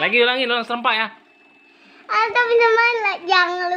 Lagi ulangi, ulang serempak ya. Ah, Tapi teman lah. jangan